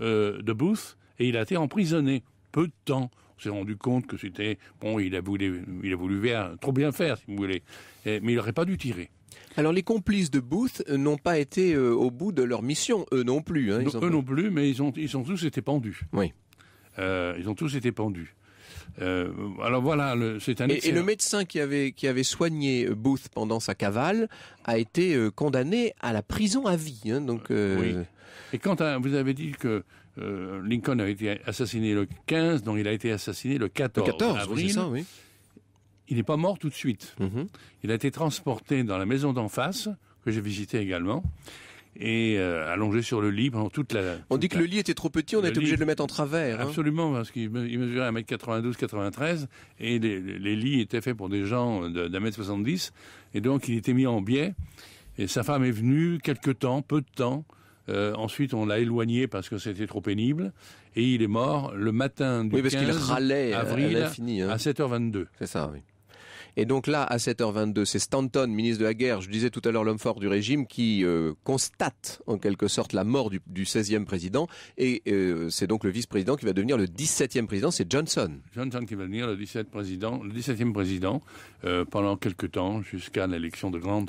euh, de Booth, et il a été emprisonné peu de temps. On s'est rendu compte que c'était bon, il a voulu, il a voulu trop bien faire, si vous voulez, mais il n'aurait pas dû tirer. Alors les complices de Booth euh, n'ont pas été euh, au bout de leur mission, eux non plus. Hein, eux non plus, mais ils ont, ils ont tous été pendus. Oui. ils ont tous été pendus. Euh, alors voilà, c'est un. Et, le médecin qui avait qui avait soigné euh, Booth pendant sa cavale a été euh, condamné à la prison à vie. Hein, donc. Et quand vous avez dit que Lincoln a été assassiné le 15, donc il a été assassiné le 14, 14 avril. Il n'est pas mort tout de suite. Mhm. Il a été transporté dans la maison d'en face que j'ai visitée également et euh, allongé sur le lit pendant toute la... on dit que le lit était trop petit, on a été obligé de le mettre en travers. Hein. Absolument, parce qu'il mesurait 1m92, 93, et les, lits étaient faits pour des gens d'un mètre 70, et donc il était mis en biais, et sa femme est venue quelques temps, peu de temps, euh, ensuite, on l'a éloigné parce que c'était trop pénible. Et il est mort le matin du oui, 15 avril hein. à, à 7h22. C'est ça, oui. Et donc là, à 7h22, c'est Stanton, ministre de la Guerre, je disais tout à l'heure l'homme fort du régime, qui euh, constate en quelque sorte la mort du, 16e président. Et euh, c'est donc le vice-président qui va devenir le 17e président, c'est Johnson. Johnson qui va devenir le, 17 président, le 17e président euh, pendant quelques temps jusqu'à l'élection de Grant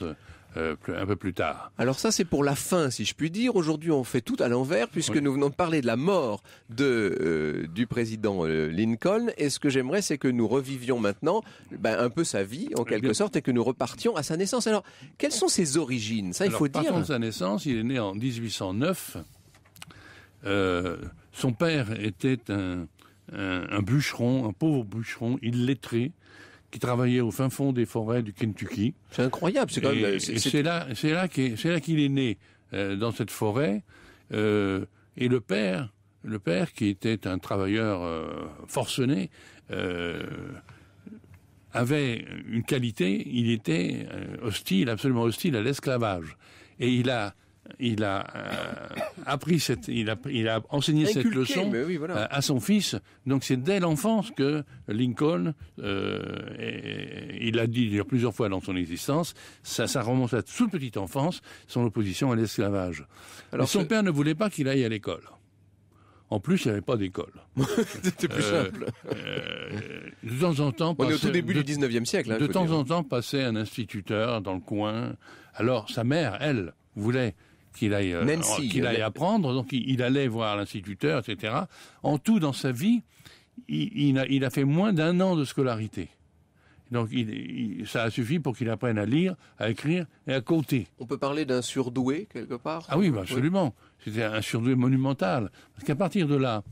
euh, un peu plus tard. Alors ça, c'est pour la fin, si je puis dire. Aujourd'hui, on fait tout à l'envers, puisque nous venons de parler de la mort de, euh, du président euh, Lincoln. Et ce que j'aimerais, c'est que nous revivions maintenant ben, un peu sa vie, en quelque sorte, et que nous repartions à sa naissance. Alors, quelles sont ses origines Ça, il faut dire. sa naissance, il est né en 1809. son père était un, bûcheron, un pauvre bûcheron illettré, qui travaillait au fin fond des forêts du Kentucky. C'est incroyable, c'est quand C'est là, c'est là qu'il est, né euh, dans cette forêt. Euh, et le père, le père qui était un travailleur euh, forcené, avait une qualité. Il était hostile, absolument hostile à l'esclavage, et il a il a euh, appris cette, il a, il a enseigné cette leçon euh, à son fils. Donc c'est dès l'enfance que Lincoln, euh, il l'a dit plusieurs fois dans son existence, ça, remonte à toute petite enfance, son opposition à l'esclavage. Alors son père ne voulait pas qu'il aille à l'école. En plus, il n'y avait pas d'école. <laughs> C'était plus simple. de temps en temps... On est au début du 19 siècle. Hein, de temps en temps passait un instituteur dans le coin. Alors, sa mère, elle, voulait qu'il aille, euh, apprendre. Donc il, allait voir l'instituteur, etc. En tout, dans sa vie, il, a, fait moins d'un an de scolarité. Donc ça a suffi pour qu'il apprenne à lire, à écrire et à compter. On peut parler d'un surdoué quelque part Ah oui, bah, absolument. C'était un surdoué monumental. Parce qu'à partir de là,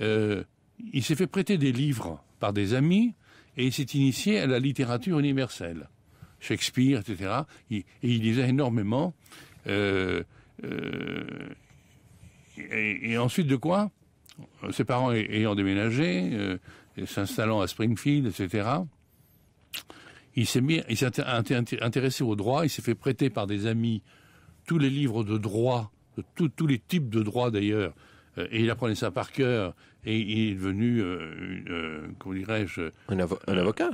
euh, il s'est fait prêter des livres par des amis et il s'est initié à la littérature universelle. Shakespeare, etc. et il lisait énormément. Euh, euh, et, ensuite de quoi Ses parents ayant déménagé, euh, s'installant à Springfield, etc. Il s'est mis, il s'est intéressé au droit. Il s'est fait prêter par des amis tous les livres de droit, tous les types de droit d'ailleurs. Et il apprenait ça par cœur. Et il est devenu, comment dirais-je, un, avocat.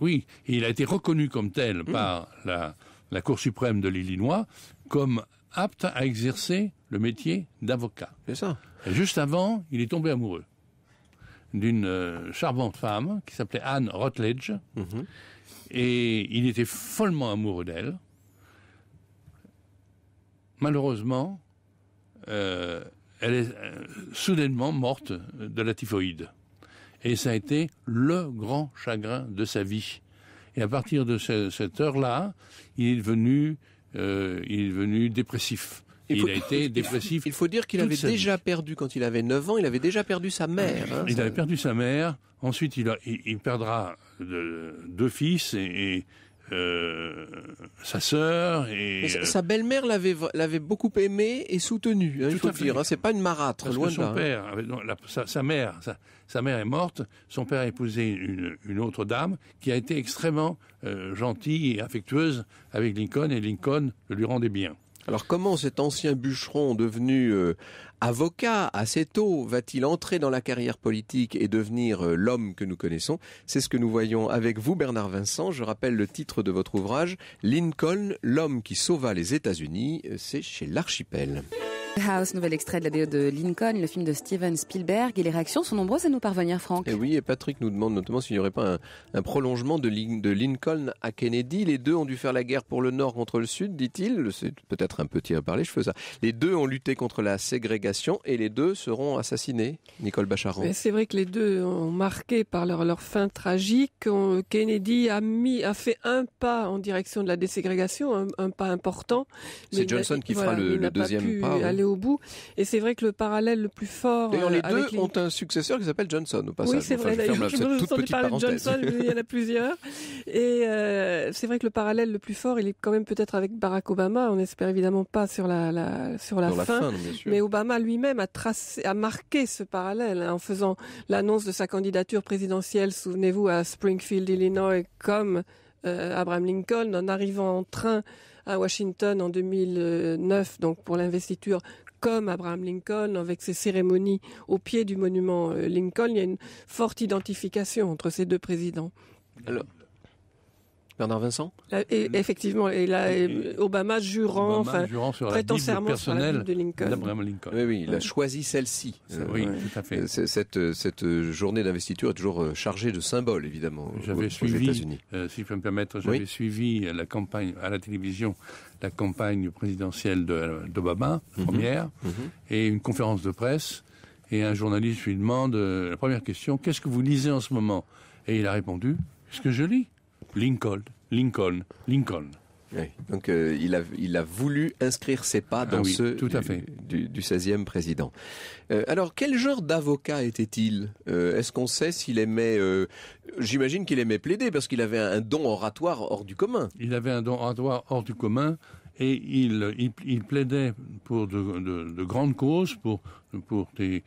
oui, et il a été reconnu comme tel par mmh. la, la Cour suprême de l'Illinois comme apte à exercer le métier d'avocat. C'est ça. juste avant, il est tombé amoureux d'une euh, charmante femme qui s'appelait Anne Rottledge. Mhm. Et il était follement amoureux d'elle. Malheureusement, euh, elle est euh, soudainement morte de la typhoïde. Et ça a été le grand chagrin de sa vie. Et à partir de cette heure-là, il est devenu euh, il est venu dépressif. Il, a <laughs> été dépressif. Il faut dire qu'il avait déjà perdu, quand il avait 9 ans, il avait déjà perdu sa mère. Hein. il avait perdu sa mère. Ensuite, il, il, perdra deux fils et euh, sa sœur et euh, sa belle-mère l'avait l'avait beaucoup aimé et soutenu. Hein, il faut dire, hein. c'est pas une marâtre loin de là. Hein. sa, mère, sa, mère est morte. Son père a épousé une, autre dame qui a été extrêmement euh, gentille et affectueuse avec Lincoln et Lincoln le lui rendait bien. Alors comment cet ancien bûcheron devenu avocat assez tôt Va-t-il entrer dans la carrière politique et devenir euh, l'homme que nous connaissons C'est ce que nous voyons avec vous, Bernard Vincent. Je rappelle le titre de votre ouvrage, Lincoln, l'homme qui sauva les États-Unis. Euh, c'est chez l'archipel. House, nouvel extrait de la BO de Lincoln, le film de Steven Spielberg. Et les réactions sont nombreuses à nous parvenir, Franck. Et eh oui, et Patrick nous demande notamment s'il n'y aurait pas un, prolongement de, de, Lincoln à Kennedy. Les deux ont dû faire la guerre pour le Nord contre le Sud, dit-il. C'est peut-être un petit à parler, je fais ça. Les deux ont lutté contre la ségrégation et les deux seront assassinés, Nicole Bacharan. C'est vrai que les deux ont marqué par leur, leur fin tragique. Kennedy a, mis, a fait un pas en direction de la déségrégation, un, pas important. C'est Johnson qui fera le, deuxième pas au bout. Et c'est vrai que le parallèle le plus fort. D'ailleurs, les euh, deux ont un successeur qui s'appelle Johnson, au passage. Oui, c'est vrai. je, toute petite de Johnson, il y en a plusieurs. Et euh, c'est vrai que le parallèle le plus fort, il est quand même peut-être avec Barack Obama. On n'espère évidemment pas sur la, la sur la fin. mais Obama lui-même a tracé, a marqué ce parallèle hein, en faisant l'annonce de sa candidature présidentielle. Souvenez-vous à Springfield, Illinois, comme euh, Abraham Lincoln en arrivant en train à Washington en 2009, donc pour l'investiture, comme Abraham Lincoln, avec ses cérémonies au pied du monument euh, Lincoln, il y a une forte identification entre ces deux présidents. Alors, Bernard Vincent euh, Effectivement, et là, euh, Obama jurant, Obama jurant sur serment de Lincoln. Oui, il a choisi celle-ci. Oui, tout à fait. Euh, cette, journée d'investiture est toujours chargée de symboles, évidemment, j'avais suivi, si je peux me permettre, j'avais suivi la campagne à la télévision, la campagne présidentielle d'Obama, mhm. première, mhm. et une conférence de presse. Et un journaliste lui demande la première question, qu'est-ce que vous lisez en ce moment Et il a répondu, ce que je lis Lincoln, Lincoln, Lincoln. donc euh, il, a, voulu inscrire ses pas dans ah ce du, fait. Du, 16e président. Euh, alors quel genre d'avocat était-il euh, Est-ce qu'on sait s'il aimait... J'imagine qu'il aimait plaider parce qu'il avait un don oratoire hors du commun. Il avait un don oratoire hors du commun et il, il, plaidait pour de, grandes causes, pour, pour de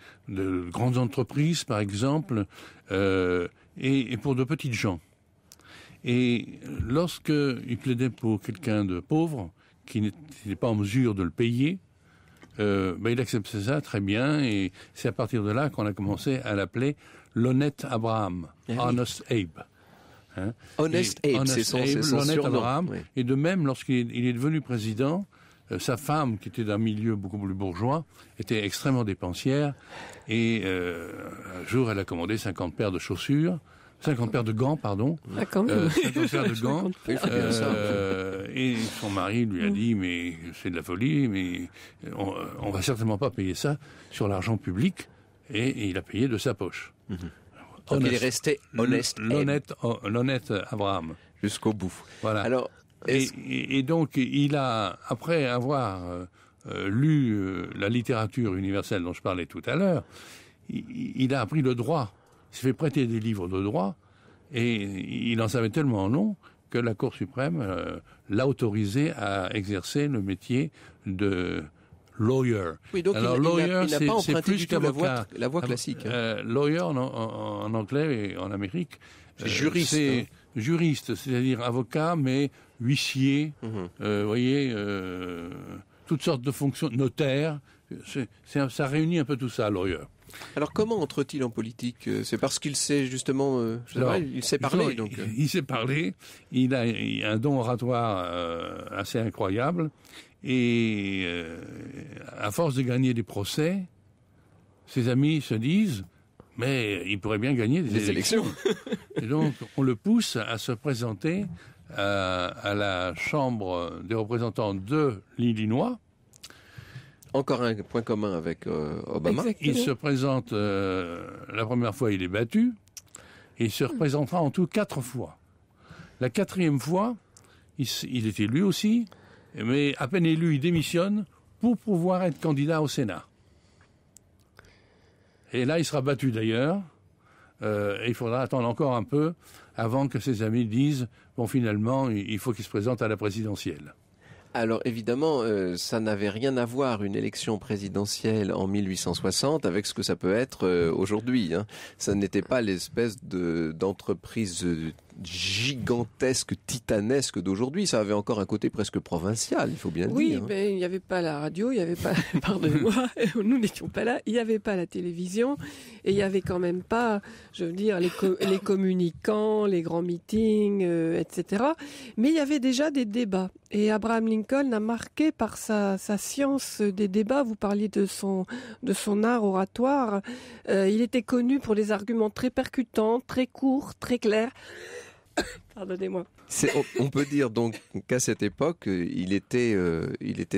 grandes entreprises par exemple, et pour de petites gens. Et lorsqu'il plaidait pour quelqu'un de pauvre, qui n'était pas en mesure de le payer, euh, ben, il acceptait ça très bien, et c'est à partir de là qu'on a commencé à l'appeler l'honnête Abraham, eh Honest Abe. Hein honest Abe, c'est son, Abraham, Et de même, lorsqu'il est, devenu président, euh, sa femme, qui était d'un milieu beaucoup plus bourgeois, était extrêmement dépensière. Et euh, un jour, elle a commandé 50 paires de chaussures. 50 paires de gants, pardon. Ah, euh, de gants. <laughs> Euh, et son mari lui a mm. dit, mais c'est de la folie, mais on, ne va certainement pas payer ça sur l'argent public. Et, il a payé de sa poche. Mhm. Donc il est resté honnête. Oh, l'honnête, Abraham. Jusqu'au bout. Voilà. Alors, et, donc il a, après avoir euh, lu la littérature universelle dont je parlais tout à l'heure, il a appris le droit il s'est fait prêter des livres de droit et il en savait tellement non que la Cour suprême euh, l'a autorisé à exercer le métier de lawyer. Alors, lawyer, c'est plus La voie, la voie ah classique. Hein. Euh, lawyer en, anglais et en Amérique. C'est euh, juriste. C'est hein. juriste, c'est-à-dire avocat, mais huissier. Mhm. Vous voyez, toutes sortes de fonctions, notaire. ça réunit un peu tout ça, lawyer. Alors comment entre-t-il en politique euh, C'est parce qu'il sait justement, euh, il sait parler. Donc. Euh. Il, sait parler, il a, un don oratoire assez incroyable, et à force de gagner des procès, ses amis se disent, mais il pourrait bien gagner des élections. <laughs> et donc on le pousse à se présenter à la Chambre des représentants de l'Illinois, encore un point commun avec euh, Obama. Il se présente euh, la première fois, il est battu. Et il se représentera en tout quatre fois. La quatrième fois, il, est élu aussi, mais à peine élu, il démissionne pour pouvoir être candidat au Sénat. Et là, il sera battu d'ailleurs. Euh, et il faudra attendre encore un peu avant que ses amis disent, bon, finalement, il faut qu'il se présente à la présidentielle. Alors évidemment, euh, ça n'avait rien à voir une élection présidentielle en 1860 avec ce que ça peut être euh, aujourd'hui. Hein. Ça n'était pas l'espèce de d'entreprise euh, gigantesque, titanesque d'aujourd'hui. Ça avait encore un côté presque provincial, il faut bien dire. Oui, hein. mais il n'y avait pas la radio, il n'y avait pas, <laughs> pardonnez-moi, <laughs> nous n'étions pas là, il n'y avait pas la télévision, et il n'y avait quand même pas, je veux dire, les, communicants, les grands meetings, euh, etc. Mais il y avait déjà des débats. Et Abraham Lincoln a marqué par sa, science des débats. Vous parliez de son, de son art oratoire. Euh, il était connu pour des arguments très percutants, très courts, très clairs. <coughs> Pardonnez-moi. On, peut dire donc qu'à cette époque, il était, euh,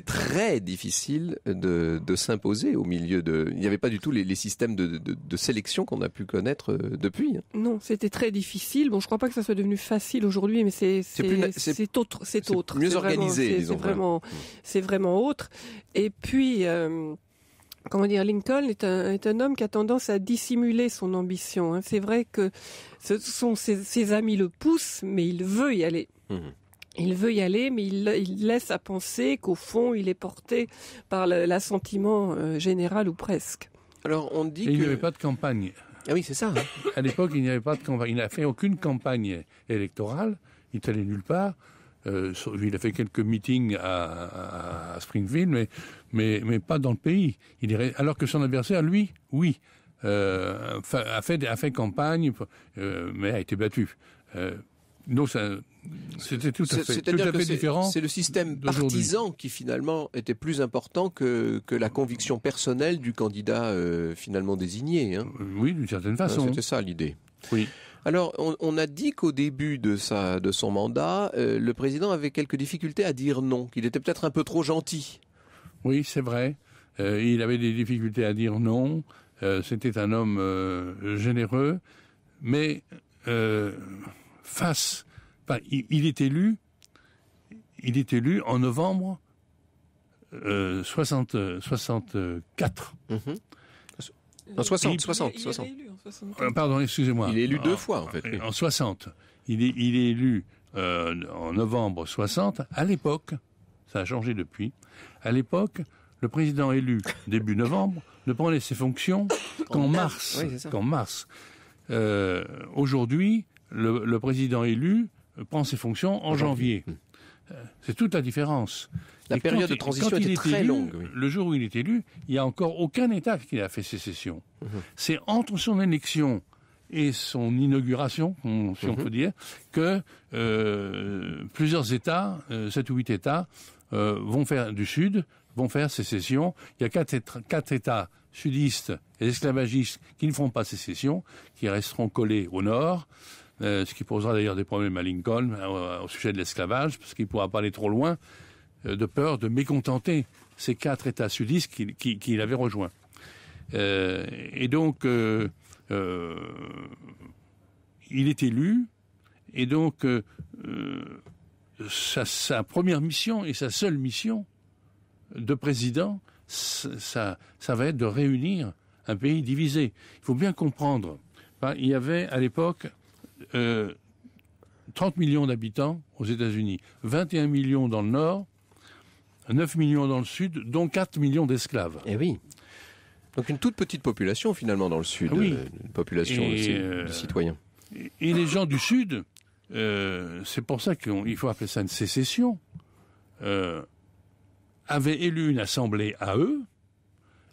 très difficile de, s'imposer au milieu de. Il n'y avait pas du tout les, systèmes de, sélection qu'on a pu connaître euh, depuis. Non, c'était très difficile. Bon, je ne crois pas que ça soit devenu facile aujourd'hui, mais c'est c'est autre, c'est autre. Mieux organisé, C'est vraiment, mm. c'est vraiment, autre. Et puis. Euh, comment dire, Lincoln est un, homme qui a tendance à dissimuler son ambition. Hein. C'est vrai que ce sont ses, amis le poussent, mais il veut y aller. Mhm. Il veut y aller, mais il, laisse à penser qu'au fond, il est porté par l'assentiment euh, général ou presque. Alors on dit Il n'y avait pas de campagne. Ah oui, c'est ça. Hein. à l'époque, il n'y avait pas de campagne. Il n'a fait aucune campagne électorale. Il n'est allé nulle part. Euh, il a fait quelques meetings à, à, Springfield, mais mais, pas dans le pays. Il alors que son adversaire, lui, oui, euh, a, fait, campagne, euh, mais a été battu. Euh, donc c'était tout à fait, différent. C'est le système partisan qui finalement était plus important que, la conviction personnelle du candidat finalement désigné. Hein. Oui, d'une certaine hein, façon. C'était ça l'idée. Oui. Alors, on, a dit qu'au début de, de son mandat, le président avait quelques difficultés à dire non, qu'il était peut-être un peu trop gentil. Oui, c'est vrai. Euh, il avait des difficultés à dire non. Euh, c'était un homme euh, généreux, mais face, il, est élu. Il est élu en novembre 64. Mhm. En 60, il, 60, Élu en Pardon, excusez-moi. Il est élu deux fois en fait. En, 60, il est élu en novembre 60. À l'époque, ça a changé depuis. À l'époque, le président élu début novembre ne prenait ses fonctions qu'en mars. qu'en mars. Euh, aujourd'hui, le, président élu prend ses fonctions en janvier. Euh, c'est toute la différence. La période de transition était, très longue. Le jour où il est élu, il n'y a encore aucun État qui a fait sécession. Mhm. C'est entre son élection et son inauguration, si on mhm. peut dire, que euh, plusieurs États, 7 ou huit États, euh, vont faire du Sud vont faire sécession. Il y a quatre, quatre États sudistes et esclavagistes qui ne font pas sécession, qui resteront collés au Nord. Euh, ce qui posera d'ailleurs des problèmes à Lincoln euh, au sujet de l'esclavage, parce qu'il ne pourra pas aller trop loin de peur de mécontenter ces quatre États sudistes qu'il qui, avait rejoints. et donc, il est élu, et donc, sa, première mission et sa seule mission de président, ça, ça va être de réunir un pays divisé. Il faut bien comprendre. Hein, il y avait à l'époque 30 euh, millions d'habitants aux États-Unis, 21 millions dans le nord, 9 millions dans le sud, dont 4 millions d'esclaves. Eh oui. Donc une toute petite population finalement dans le sud, ah euh, une population euh, de, citoyens. Et les gens du sud euh, c'est pour ça qu'il faut appeler ça une sécession, euh, avaient élu une assemblée à eux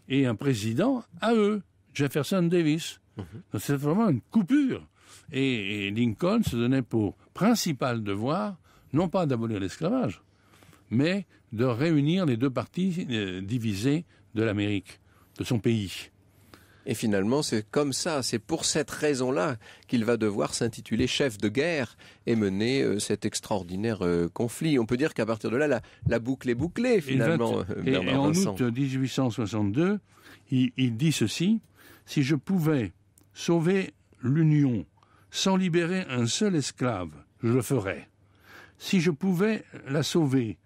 et un président à eux, Jefferson Davis. Mhm. C'est vraiment une coupure. Et, Lincoln se donnait pour principal devoir, non pas d'abolir l'esclavage, mais de réunir les deux parties euh, divisées de l'Amérique, de son pays. Et finalement, c'est comme ça, c'est pour cette raison-là qu'il va devoir s'intituler chef de guerre et mener euh, cet extraordinaire euh, conflit. On peut dire qu'à partir de là, la, boucle est bouclée finalement. Euh, et, en août 1862, il dit ceci, si je pouvais sauver l'Union sans libérer un seul esclave, je le ferais. Si je pouvais la sauver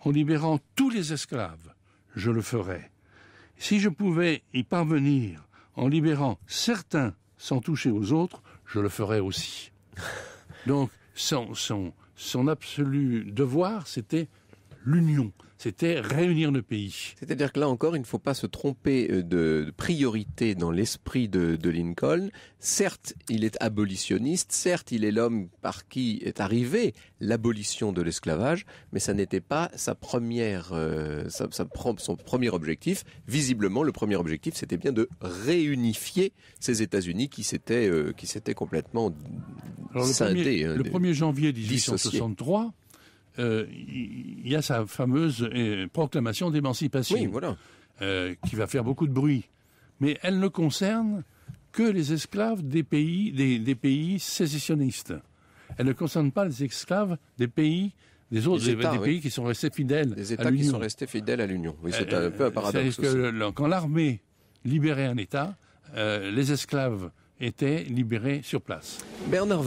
en libérant tous les esclaves, je le ferais. Si je pouvais y parvenir en libérant certains sans toucher aux autres, je le ferai aussi. <laughs> Donc, son, son, son absolu devoir, c'était l'union c'était réunir le pays. C'est-à-dire que là encore, il ne faut pas se tromper euh, de priorité dans l'esprit de, Lincoln. Certes, il est abolitionniste, certes, il est l'homme par qui est arrivée l'abolition de l'esclavage, mais ça n'était pas sa première, euh, son premier objectif. Visiblement, le premier objectif, c'était bien de réunifier ces États-Unis qui s'étaient euh, complètement scindés. Hein, le 1 le janvier 1863, euh, il y a sa fameuse euh, proclamation d'émancipation euh, qui va faire beaucoup de bruit. Mais elle ne concerne que les esclaves des pays, des, pays sécessionnistes. Elle ne concerne pas les esclaves des pays des autres des, pays qui sont restés fidèles des États à qui sont restés fidèles à l'Union. c'est un peu un paradoxe. quand l'armée libérait un État, les esclaves étaient libérés sur place. Bernard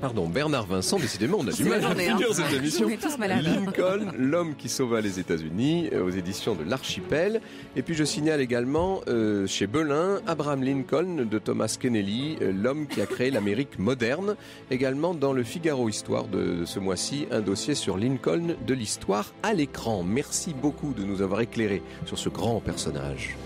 Pardon, Bernard Vincent, décidément, on a du mal à finir cette émission. Lincoln, l'homme qui sauva les États-Unis, euh, aux éditions de l'Archipel. Et puis je signale également euh, chez Belin, Abraham Lincoln de Thomas Kennelly, euh, l'homme qui a créé l'Amérique moderne. Également dans le Figaro Histoire de ce mois-ci, un dossier sur Lincoln de l'histoire à l'écran. Merci beaucoup de nous avoir éclairés sur ce grand personnage.